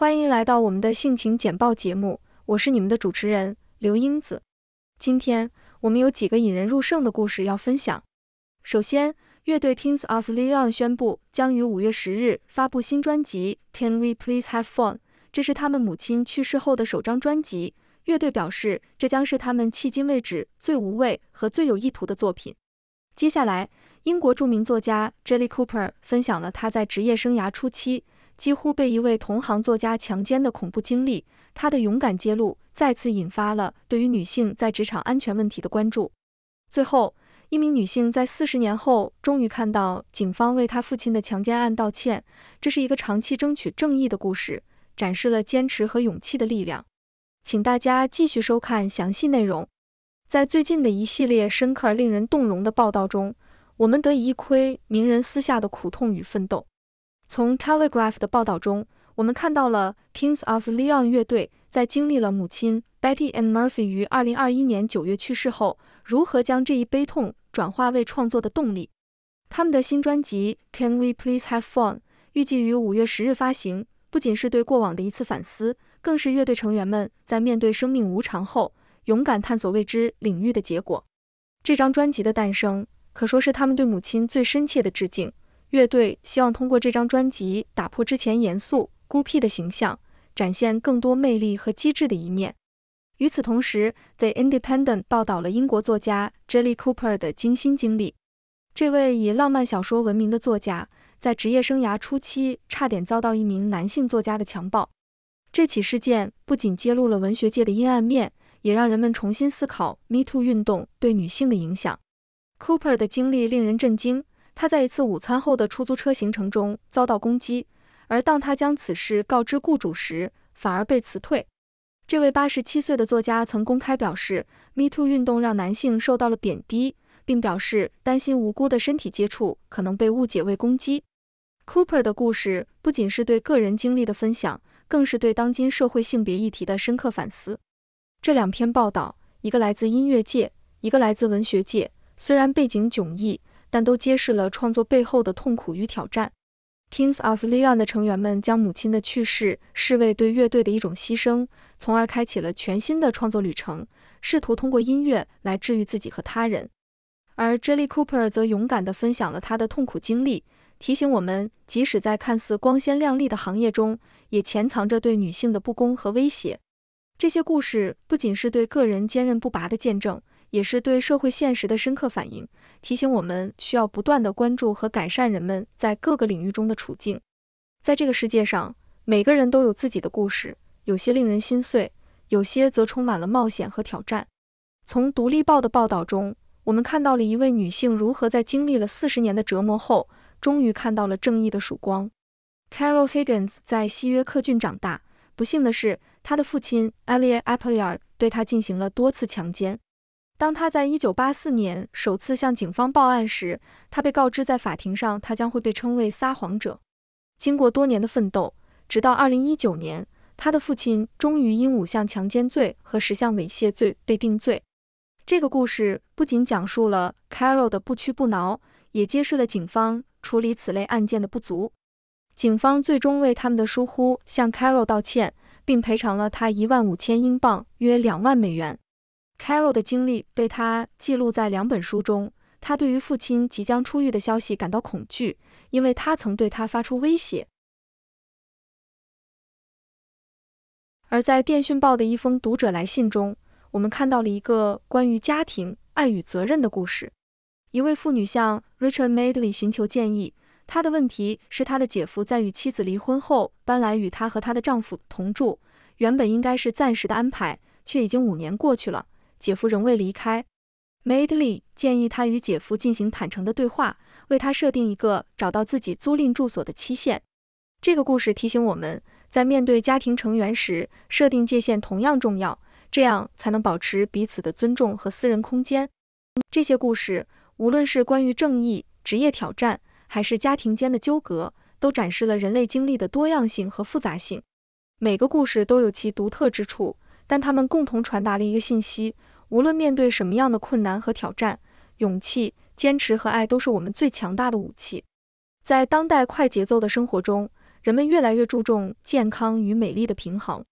欢迎来到我们的性情简报节目，我是你们的主持人刘英子。今天我们有几个引人入胜的故事要分享。首先，乐队 Kings of Leon 宣布将于五月十日发布新专辑《Can We Please Have Fun》，这是他们母亲去世后的首张专辑。乐队表示，这将是他们迄今为止最无畏和最有意图的作品。接下来，英国著名作家 j e l l y Cooper 分享了他在职业生涯初期。几乎被一位同行作家强奸的恐怖经历，她的勇敢揭露再次引发了对于女性在职场安全问题的关注。最后，一名女性在四十年后终于看到警方为她父亲的强奸案道歉，这是一个长期争取正义的故事，展示了坚持和勇气的力量。请大家继续收看详细内容。在最近的一系列深刻而令人动容的报道中，我们得以一窥名人私下的苦痛与奋斗。从《Telegraph》的报道中，我们看到了 Kings of Leon 乐队在经历了母亲 Betty and Murphy 于2021年9月去世后，如何将这一悲痛转化为创作的动力。他们的新专辑《Can We Please Have Fun》预计于5月10日发行，不仅是对过往的一次反思，更是乐队成员们在面对生命无常后，勇敢探索未知领域的结果。这张专辑的诞生，可说是他们对母亲最深切的致敬。乐队希望通过这张专辑打破之前严肃孤僻的形象，展现更多魅力和机智的一面。与此同时，《The Independent》报道了英国作家 j e l l y Cooper 的惊心经历。这位以浪漫小说闻名的作家，在职业生涯初期差点遭到一名男性作家的强暴。这起事件不仅揭露了文学界的阴暗面，也让人们重新思考 Me Too 运动对女性的影响。Cooper 的经历令人震惊。他在一次午餐后的出租车行程中遭到攻击，而当他将此事告知雇主时，反而被辞退。这位八十七岁的作家曾公开表示，Me Too 运动让男性受到了贬低，并表示担心无辜的身体接触可能被误解为攻击。Cooper 的故事不仅是对个人经历的分享，更是对当今社会性别议题的深刻反思。这两篇报道，一个来自音乐界，一个来自文学界，虽然背景迥异。但都揭示了创作背后的痛苦与挑战。Kings of Leon 的成员们将母亲的去世视为对乐队的一种牺牲，从而开启了全新的创作旅程，试图通过音乐来治愈自己和他人。而 Jelly Cooper 则勇敢地分享了他的痛苦经历，提醒我们，即使在看似光鲜亮丽的行业中，也潜藏着对女性的不公和威胁。这些故事不仅是对个人坚韧不拔的见证。也是对社会现实的深刻反映，提醒我们需要不断的关注和改善人们在各个领域中的处境。在这个世界上，每个人都有自己的故事，有些令人心碎，有些则充满了冒险和挑战。从《独立报》的报道中，我们看到了一位女性如何在经历了四十年的折磨后，终于看到了正义的曙光。Carol Higgins 在西约克郡长大，不幸的是，她的父亲 Elliot a p p l e r 对她进行了多次强奸。当他在一九八四年首次向警方报案时，他被告知在法庭上他将会被称为撒谎者。经过多年的奋斗，直到二零一九年，他的父亲终于因五项强奸罪和十项猥亵罪被定罪。这个故事不仅讲述了 Carol 的不屈不挠，也揭示了警方处理此类案件的不足。警方最终为他们的疏忽向 Carol 道歉，并赔偿了他一万五千英镑（约两万美元）。Carol 的经历被他记录在两本书中。他对于父亲即将出狱的消息感到恐惧，因为他曾对他发出威胁。而在《电讯报》的一封读者来信中，我们看到了一个关于家庭、爱与责任的故事。一位妇女向 Richard Madeley 寻求建议，她的问题是她的姐夫在与妻子离婚后搬来与她和她的丈夫同住，原本应该是暂时的安排，却已经五年过去了。姐夫仍未离开，Madeley 建议他与姐夫进行坦诚的对话，为他设定一个找到自己租赁住所的期限。这个故事提醒我们，在面对家庭成员时，设定界限同样重要，这样才能保持彼此的尊重和私人空间。这些故事，无论是关于正义、职业挑战，还是家庭间的纠葛，都展示了人类经历的多样性和复杂性。每个故事都有其独特之处，但他们共同传达了一个信息。无论面对什么样的困难和挑战，勇气、坚持和爱都是我们最强大的武器。在当代快节奏的生活中，人们越来越注重健康与美丽的平衡。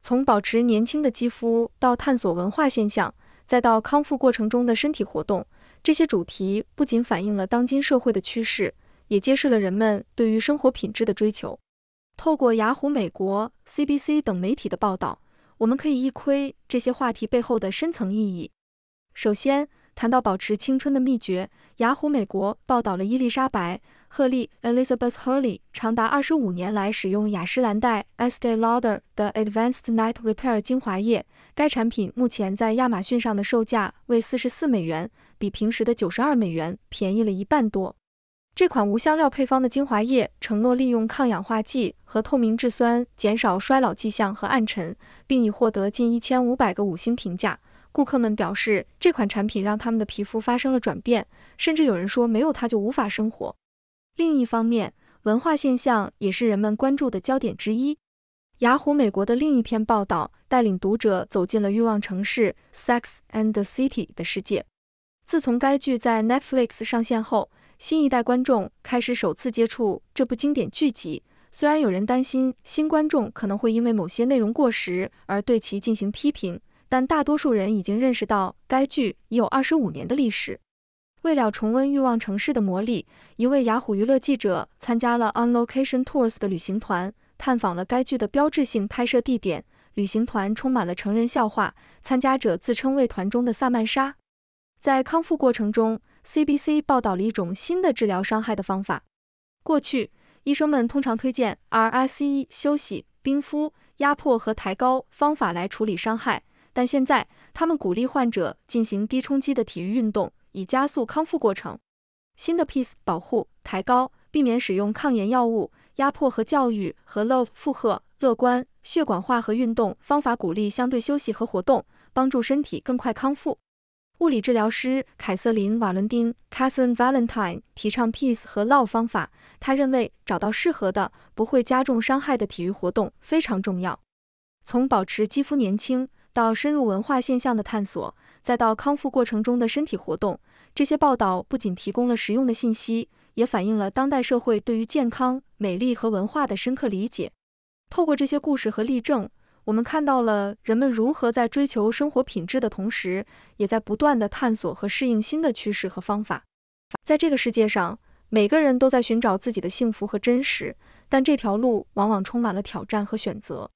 从保持年轻的肌肤到探索文化现象，再到康复过程中的身体活动，这些主题不仅反映了当今社会的趋势，也揭示了人们对于生活品质的追求。透过雅虎美国、CBC 等媒体的报道。我们可以一窥这些话题背后的深层意义。首先谈到保持青春的秘诀，雅虎美国报道了伊丽莎白·赫利 （Elizabeth Hurley） 长达二十五年来使用雅诗兰黛 e s t e e Lauder） 的 Advanced Night Repair 精华液。该产品目前在亚马逊上的售价为四十四美元，比平时的九十二美元便宜了一半多。这款无香料配方的精华液承诺利用抗氧化剂和透明质酸减少衰老迹象和暗沉，并已获得近一千五百个五星评价。顾客们表示，这款产品让他们的皮肤发生了转变，甚至有人说没有它就无法生活。另一方面，文化现象也是人们关注的焦点之一。雅虎美国的另一篇报道带领读者走进了欲望城市《Sex and the City》的世界。自从该剧在 Netflix 上线后，新一代观众开始首次接触这部经典剧集，虽然有人担心新观众可能会因为某些内容过时而对其进行批评，但大多数人已经认识到该剧已有二十五年的历史。为了重温欲望城市的魔力，一位雅虎娱乐记者参加了 On Location Tours 的旅行团，探访了该剧的标志性拍摄地点。旅行团充满了成人笑话，参加者自称为团中的萨曼莎。在康复过程中，CBC 报道了一种新的治疗伤害的方法。过去，医生们通常推荐 RICE 休息、冰敷、压迫和抬高方法来处理伤害，但现在他们鼓励患者进行低冲击的体育运动，以加速康复过程。新的 PEACE 保护、抬高、避免使用抗炎药物、压迫和教育和 LOVE 负荷、乐观、血管化和运动方法鼓励相对休息和活动，帮助身体更快康复。物理治疗师凯瑟琳·瓦伦丁 （Catherine Valentine） 提倡 peace 和 love 方法。她认为，找到适合的、不会加重伤害的体育活动非常重要。从保持肌肤年轻，到深入文化现象的探索，再到康复过程中的身体活动，这些报道不仅提供了实用的信息，也反映了当代社会对于健康、美丽和文化的深刻理解。透过这些故事和例证。我们看到了人们如何在追求生活品质的同时，也在不断的探索和适应新的趋势和方法。在这个世界上，每个人都在寻找自己的幸福和真实，但这条路往往充满了挑战和选择。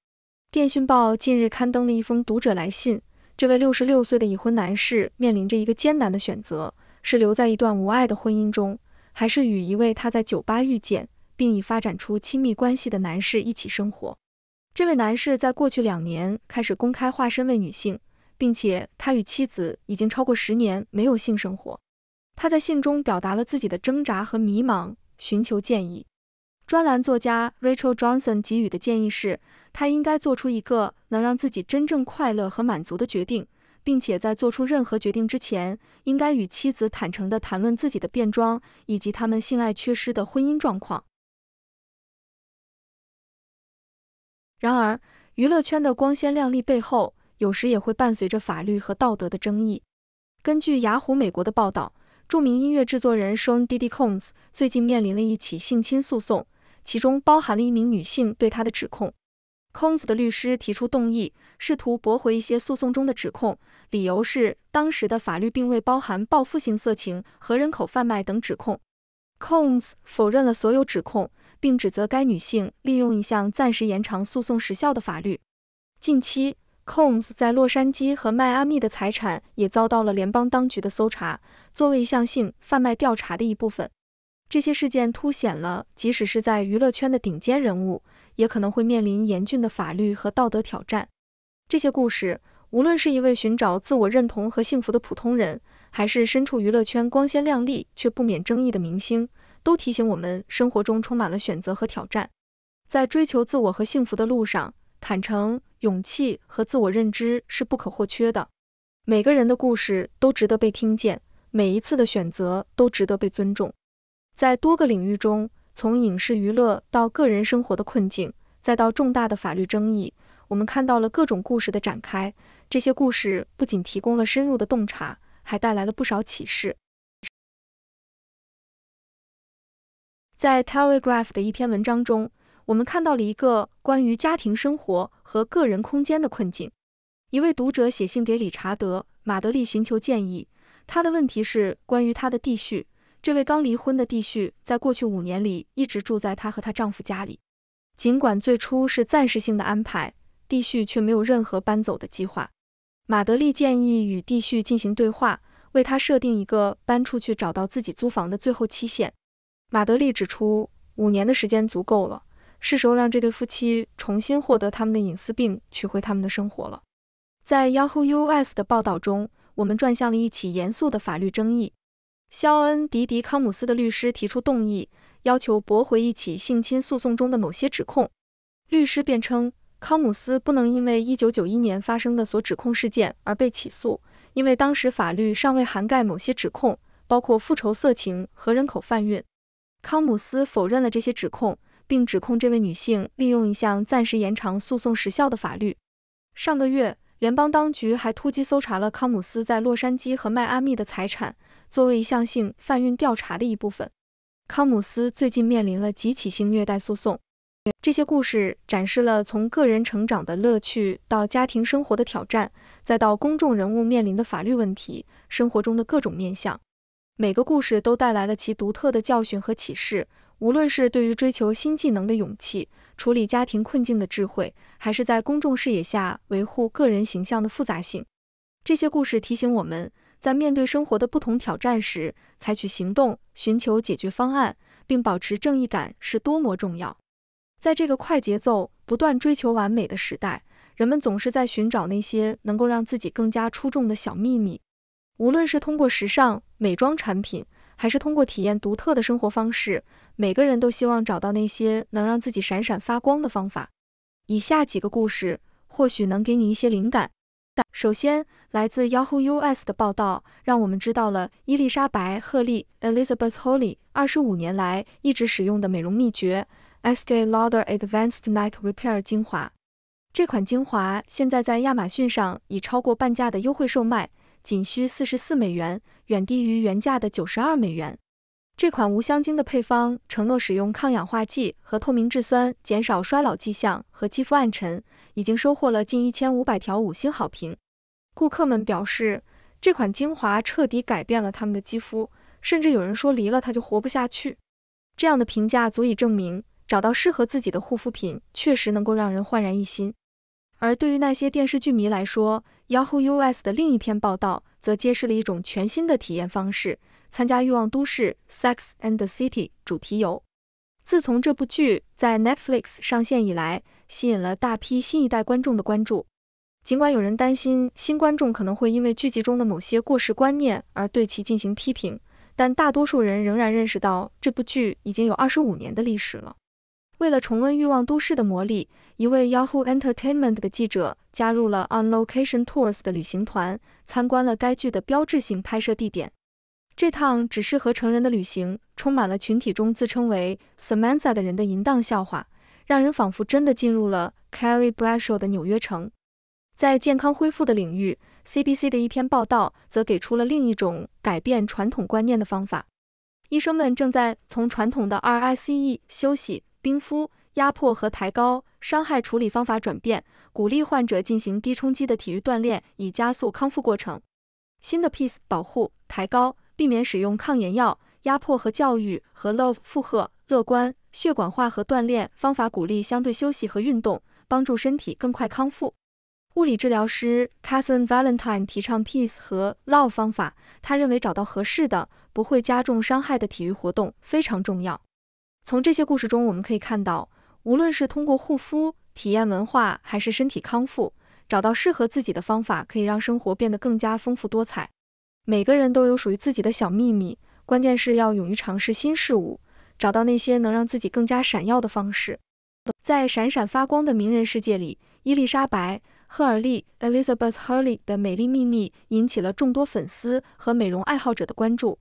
电讯报近日刊登了一封读者来信，这位六十六岁的已婚男士面临着一个艰难的选择：是留在一段无爱的婚姻中，还是与一位他在酒吧遇见并已发展出亲密关系的男士一起生活？这位男士在过去两年开始公开化身为女性，并且他与妻子已经超过十年没有性生活。他在信中表达了自己的挣扎和迷茫，寻求建议。专栏作家 Rachel Johnson 给予的建议是，他应该做出一个能让自己真正快乐和满足的决定，并且在做出任何决定之前，应该与妻子坦诚地谈论自己的变装以及他们性爱缺失的婚姻状况。然而，娱乐圈的光鲜亮丽背后，有时也会伴随着法律和道德的争议。根据雅虎美国的报道，著名音乐制作人 Sean Diddy Combs 最近面临了一起性侵诉讼，其中包含了一名女性对他的指控。Combs 的律师提出动议，试图驳回一些诉讼中的指控，理由是当时的法律并未包含报复性色情和人口贩卖等指控。Combs 否认了所有指控。并指责该女性利用一项暂时延长诉讼时效的法律。近期 c o m b s 在洛杉矶和迈阿密的财产也遭到了联邦当局的搜查，作为一项性贩卖调查的一部分。这些事件凸显了，即使是在娱乐圈的顶尖人物，也可能会面临严峻的法律和道德挑战。这些故事，无论是一位寻找自我认同和幸福的普通人，还是身处娱乐圈光鲜亮丽却不免争议的明星。都提醒我们，生活中充满了选择和挑战。在追求自我和幸福的路上，坦诚、勇气和自我认知是不可或缺的。每个人的故事都值得被听见，每一次的选择都值得被尊重。在多个领域中，从影视娱乐到个人生活的困境，再到重大的法律争议，我们看到了各种故事的展开。这些故事不仅提供了深入的洞察，还带来了不少启示。在《Telegraph》的一篇文章中，我们看到了一个关于家庭生活和个人空间的困境。一位读者写信给理查德·马德利寻求建议，他的问题是关于他的弟婿。这位刚离婚的弟婿在过去五年里一直住在她和她丈夫家里，尽管最初是暂时性的安排，弟婿却没有任何搬走的计划。马德利建议与弟婿进行对话，为他设定一个搬出去找到自己租房的最后期限。马德利指出，五年的时间足够了，是时候让这对夫妻重新获得他们的隐私并取回他们的生活了。在 Yahoo US 的报道中，我们转向了一起严肃的法律争议。肖恩·迪迪·康姆斯的律师提出动议，要求驳回一起性侵诉讼中的某些指控。律师辩称，康姆斯不能因为1991年发生的所指控事件而被起诉，因为当时法律尚未涵盖某些指控，包括复仇色情和人口贩运。康姆斯否认了这些指控，并指控这位女性利用一项暂时延长诉讼时效的法律。上个月，联邦当局还突击搜查了康姆斯在洛杉矶和迈阿密的财产，作为一项性贩运调查的一部分。康姆斯最近面临了几起性虐待诉讼。这些故事展示了从个人成长的乐趣到家庭生活的挑战，再到公众人物面临的法律问题，生活中的各种面相。每个故事都带来了其独特的教训和启示，无论是对于追求新技能的勇气、处理家庭困境的智慧，还是在公众视野下维护个人形象的复杂性。这些故事提醒我们，在面对生活的不同挑战时，采取行动、寻求解决方案，并保持正义感是多么重要。在这个快节奏、不断追求完美的时代，人们总是在寻找那些能够让自己更加出众的小秘密。无论是通过时尚、美妆产品，还是通过体验独特的生活方式，每个人都希望找到那些能让自己闪闪发光的方法。以下几个故事或许能给你一些灵感。首先，来自 Yahoo US 的报道让我们知道了伊丽莎白·赫利 Elizabeth Holly 二十五年来一直使用的美容秘诀 SK Lauder Advanced Night Repair 精华。这款精华现在在亚马逊上已超过半价的优惠售卖。仅需四十四美元，远低于原价的九十二美元。这款无香精的配方承诺使用抗氧化剂和透明质酸，减少衰老迹象和肌肤暗沉，已经收获了近一千五百条五星好评。顾客们表示，这款精华彻底改变了他们的肌肤，甚至有人说离了它就活不下去。这样的评价足以证明，找到适合自己的护肤品确实能够让人焕然一新。而对于那些电视剧迷来说，Yahoo US 的另一篇报道则揭示了一种全新的体验方式——参加《欲望都市》（Sex and the City） 主题游。自从这部剧在 Netflix 上线以来，吸引了大批新一代观众的关注。尽管有人担心新观众可能会因为剧集中的某些过时观念而对其进行批评，但大多数人仍然认识到这部剧已经有二十五年的历史了。为了重温《欲望都市》的魔力，一位 Yahoo Entertainment 的记者加入了 On Location Tours 的旅行团，参观了该剧的标志性拍摄地点。这趟只适合成人的旅行充满了群体中自称为 Samantha 的人的淫荡笑话，让人仿佛真的进入了 Carrie Bradshaw 的纽约城。在健康恢复的领域，CBC 的一篇报道则给出了另一种改变传统观念的方法。医生们正在从传统的 R I C E 休息。冰敷、压迫和抬高，伤害处理方法转变，鼓励患者进行低冲击的体育锻炼，以加速康复过程。新的 peace 保护、抬高，避免使用抗炎药、压迫和教育和 love 负荷，乐观、血管化和锻炼方法鼓励相对休息和运动，帮助身体更快康复。物理治疗师 Catherine Valentine 提倡 peace 和 love 方法，他认为找到合适的不会加重伤害的体育活动非常重要。从这些故事中，我们可以看到，无论是通过护肤、体验文化，还是身体康复，找到适合自己的方法，可以让生活变得更加丰富多彩。每个人都有属于自己的小秘密，关键是要勇于尝试新事物，找到那些能让自己更加闪耀的方式。在闪闪发光的名人世界里，伊丽莎白·赫尔利 （Elizabeth Hurley） 的美丽秘密引起了众多粉丝和美容爱好者的关注。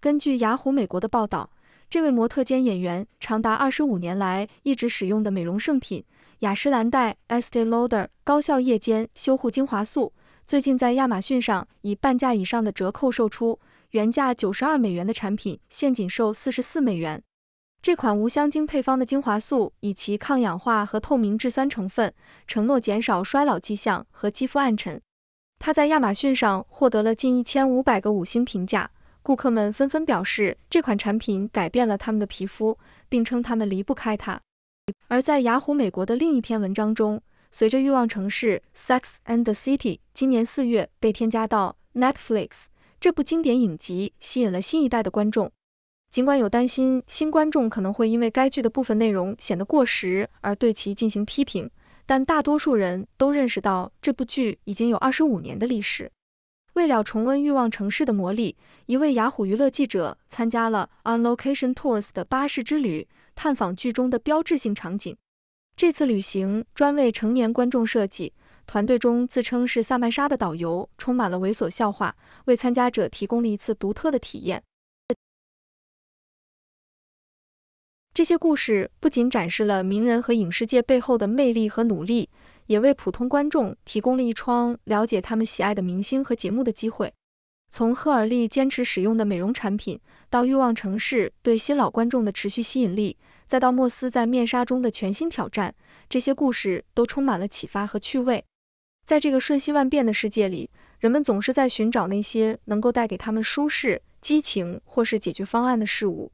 根据雅虎美国的报道。这位模特兼演员长达二十五年来一直使用的美容圣品——雅诗兰黛 Estée Lauder 高效夜间修护精华素，最近在亚马逊上以半价以上的折扣售出，原价九十二美元的产品现仅售四十四美元。这款无香精配方的精华素，以其抗氧化和透明质酸成分，承诺减少衰老迹象和肌肤暗沉。它在亚马逊上获得了近一千五百个五星评价。顾客们纷纷表示，这款产品改变了他们的皮肤，并称他们离不开它。而在雅虎美国的另一篇文章中，随着《欲望城市》（Sex and the City） 今年四月被添加到 Netflix，这部经典影集吸引了新一代的观众。尽管有担心新观众可能会因为该剧的部分内容显得过时而对其进行批评，但大多数人都认识到这部剧已经有二十五年的历史。为了重温《欲望城市》的魔力，一位雅虎娱乐记者参加了 On Location Tours 的巴士之旅，探访剧中的标志性场景。这次旅行专为成年观众设计，团队中自称是萨曼莎的导游充满了猥琐笑话，为参加者提供了一次独特的体验。这些故事不仅展示了名人和影视界背后的魅力和努力。也为普通观众提供了一窗了解他们喜爱的明星和节目的机会。从赫尔利坚持使用的美容产品，到欲望城市对新老观众的持续吸引力，再到莫斯在面纱中的全新挑战，这些故事都充满了启发和趣味。在这个瞬息万变的世界里，人们总是在寻找那些能够带给他们舒适、激情或是解决方案的事物。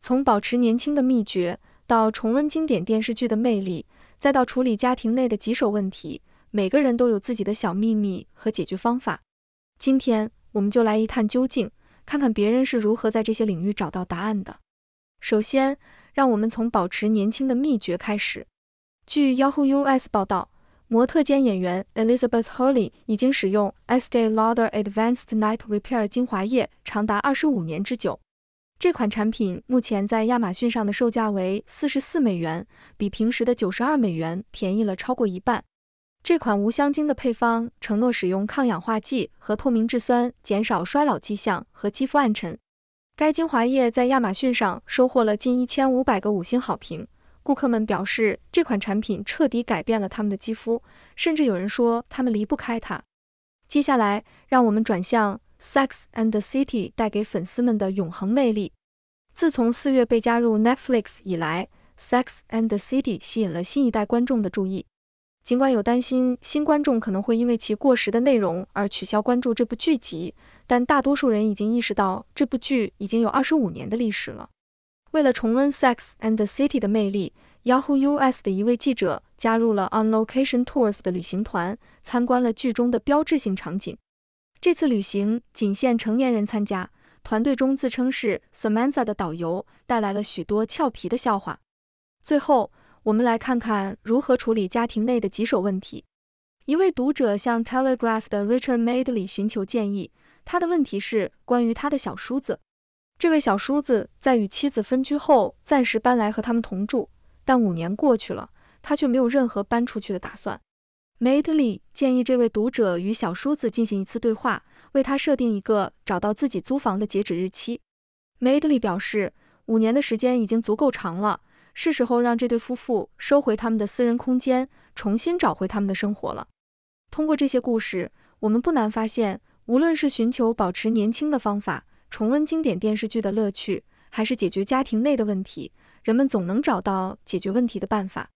从保持年轻的秘诀，到重温经典电视剧的魅力。再到处理家庭内的棘手问题，每个人都有自己的小秘密和解决方法。今天我们就来一探究竟，看看别人是如何在这些领域找到答案的。首先，让我们从保持年轻的秘诀开始。据 Yahoo US 报道，模特兼演员 Elizabeth Hurley 已经使用 s e Lauder Advanced Night Repair 精华液长达二十五年之久。这款产品目前在亚马逊上的售价为四十四美元，比平时的九十二美元便宜了超过一半。这款无香精的配方承诺使用抗氧化剂和透明质酸，减少衰老迹象和肌肤暗沉。该精华液在亚马逊上收获了近一千五百个五星好评，顾客们表示这款产品彻底改变了他们的肌肤，甚至有人说他们离不开它。接下来，让我们转向。《Sex and the City》带给粉丝们的永恒魅力。自从四月被加入 Netflix 以来，《Sex and the City》吸引了新一代观众的注意。尽管有担心新观众可能会因为其过时的内容而取消关注这部剧集，但大多数人已经意识到这部剧已经有二十五年的历史了。为了重温《Sex and the City》的魅力，Yahoo US 的一位记者加入了 On Location Tours 的旅行团，参观了剧中的标志性场景。这次旅行仅限成年人参加，团队中自称是 Samantha 的导游带来了许多俏皮的笑话。最后，我们来看看如何处理家庭内的棘手问题。一位读者向 Telegraph 的 Richard Madeley 寻求建议，他的问题是关于他的小叔子。这位小叔子在与妻子分居后，暂时搬来和他们同住，但五年过去了，他却没有任何搬出去的打算。Maitly 建议这位读者与小叔子进行一次对话，为他设定一个找到自己租房的截止日期。Maitly 表示，五年的时间已经足够长了，是时候让这对夫妇收回他们的私人空间，重新找回他们的生活了。通过这些故事，我们不难发现，无论是寻求保持年轻的方法，重温经典电视剧的乐趣，还是解决家庭内的问题，人们总能找到解决问题的办法。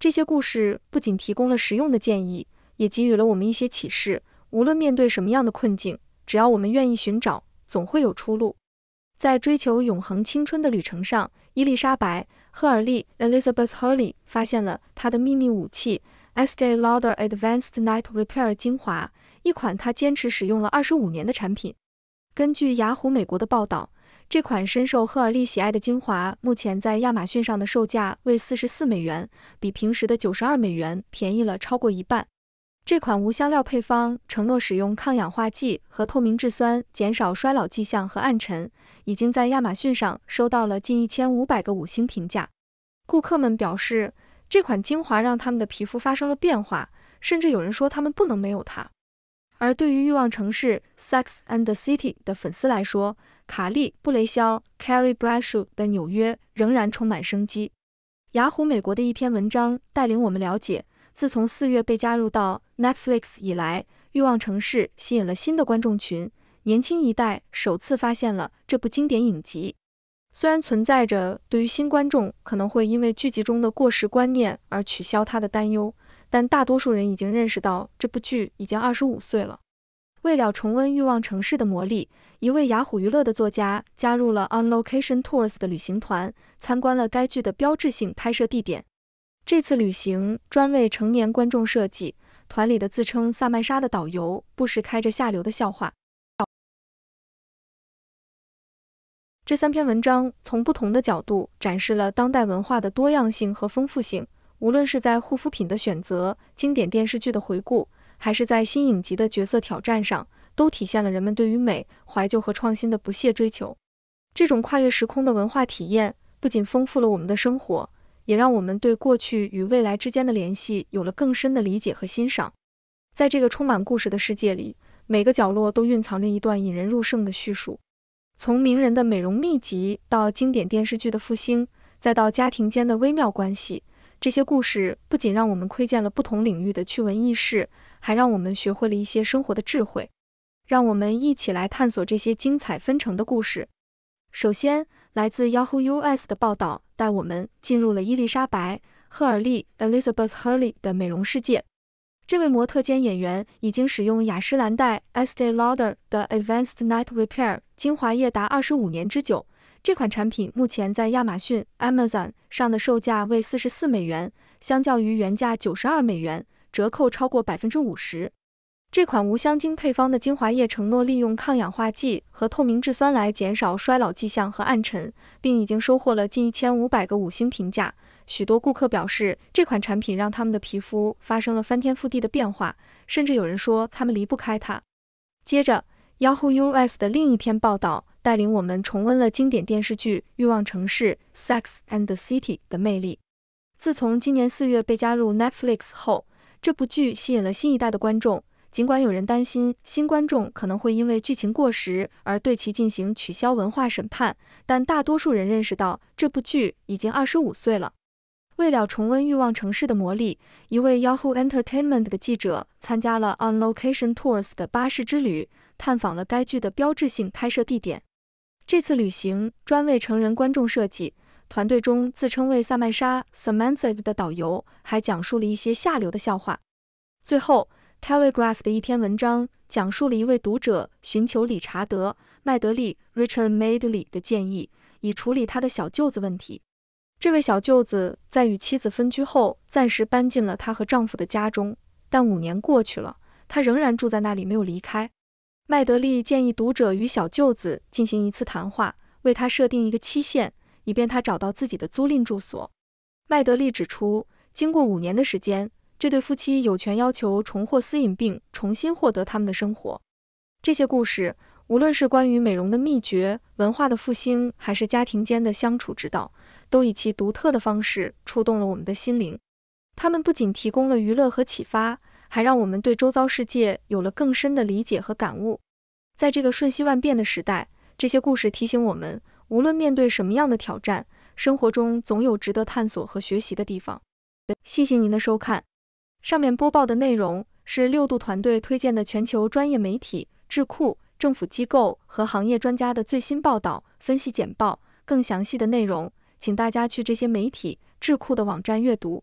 这些故事不仅提供了实用的建议，也给予了我们一些启示。无论面对什么样的困境，只要我们愿意寻找，总会有出路。在追求永恒青春的旅程上，伊丽莎白·赫尔利 （Elizabeth Hurley） 发现了她的秘密武器 ——SK Lauder Advanced Night Repair 精华，一款她坚持使用了二十五年的产品。根据雅虎美国的报道。这款深受赫尔利喜爱的精华，目前在亚马逊上的售价为四十四美元，比平时的九十二美元便宜了超过一半。这款无香料配方，承诺使用抗氧化剂和透明质酸减少衰老迹象和暗沉，已经在亚马逊上收到了近一千五百个五星评价。顾客们表示，这款精华让他们的皮肤发生了变化，甚至有人说他们不能没有它。而对于《欲望城市》（Sex and the City） 的粉丝来说，卡莉·布雷肖 （Carrie Bradshaw） 的纽约仍然充满生机。雅虎美国的一篇文章带领我们了解，自从四月被加入到 Netflix 以来，《欲望城市》吸引了新的观众群，年轻一代首次发现了这部经典影集。虽然存在着对于新观众可能会因为剧集中的过时观念而取消它的担忧。但大多数人已经认识到这部剧已经二十五岁了。为了重温《欲望城市》的魔力，一位雅虎娱乐的作家加入了 On Location Tours 的旅行团，参观了该剧的标志性拍摄地点。这次旅行专为成年观众设计，团里的自称萨曼莎的导游不时开着下流的笑话。这三篇文章从不同的角度展示了当代文化的多样性和丰富性。无论是在护肤品的选择、经典电视剧的回顾，还是在新影集的角色挑战上，都体现了人们对于美、怀旧和创新的不懈追求。这种跨越时空的文化体验，不仅丰富了我们的生活，也让我们对过去与未来之间的联系有了更深的理解和欣赏。在这个充满故事的世界里，每个角落都蕴藏着一段引人入胜的叙述。从名人的美容秘籍到经典电视剧的复兴，再到家庭间的微妙关系。这些故事不仅让我们窥见了不同领域的趣闻轶事，还让我们学会了一些生活的智慧。让我们一起来探索这些精彩纷呈的故事。首先，来自 Yahoo US 的报道带我们进入了伊丽莎白·赫尔利 Elizabeth Hurley 的美容世界。这位模特兼演员已经使用雅诗兰黛 e s t e e Lauder 的 Advanced Night Repair 精华液达二十五年之久。这款产品目前在亚马逊 Amazon 上的售价为四十四美元，相较于原价九十二美元，折扣超过百分之五十。这款无香精配方的精华液承诺利用抗氧化剂和透明质酸来减少衰老迹象和暗沉，并已经收获了近一千五百个五星评价。许多顾客表示，这款产品让他们的皮肤发生了翻天覆地的变化，甚至有人说他们离不开它。接着，Yahoo US 的另一篇报道。带领我们重温了经典电视剧《欲望城市》（Sex and the City） 的魅力。自从今年四月被加入 Netflix 后，这部剧吸引了新一代的观众。尽管有人担心新观众可能会因为剧情过时而对其进行取消文化审判，但大多数人认识到这部剧已经二十五岁了。为了重温欲望城市的魔力，一位 Yahoo Entertainment 的记者参加了 On Location Tours 的巴士之旅，探访了该剧的标志性拍摄地点。这次旅行专为成人观众设计，团队中自称为萨曼莎 Samantha 的导游还讲述了一些下流的笑话。最后，《Telegraph》的一篇文章讲述了一位读者寻求理查德·麦德利 Richard m a d l e y 的建议，以处理他的小舅子问题。这位小舅子在与妻子分居后，暂时搬进了他和丈夫的家中，但五年过去了，他仍然住在那里没有离开。麦德利建议读者与小舅子进行一次谈话，为他设定一个期限，以便他找到自己的租赁住所。麦德利指出，经过五年的时间，这对夫妻有权要求重获私隐，并重新获得他们的生活。这些故事，无论是关于美容的秘诀、文化的复兴，还是家庭间的相处之道，都以其独特的方式触动了我们的心灵。他们不仅提供了娱乐和启发。还让我们对周遭世界有了更深的理解和感悟。在这个瞬息万变的时代，这些故事提醒我们，无论面对什么样的挑战，生活中总有值得探索和学习的地方。谢谢您的收看，上面播报的内容是六度团队推荐的全球专业媒体、智库、政府机构和行业专家的最新报道、分析简报。更详细的内容，请大家去这些媒体、智库的网站阅读。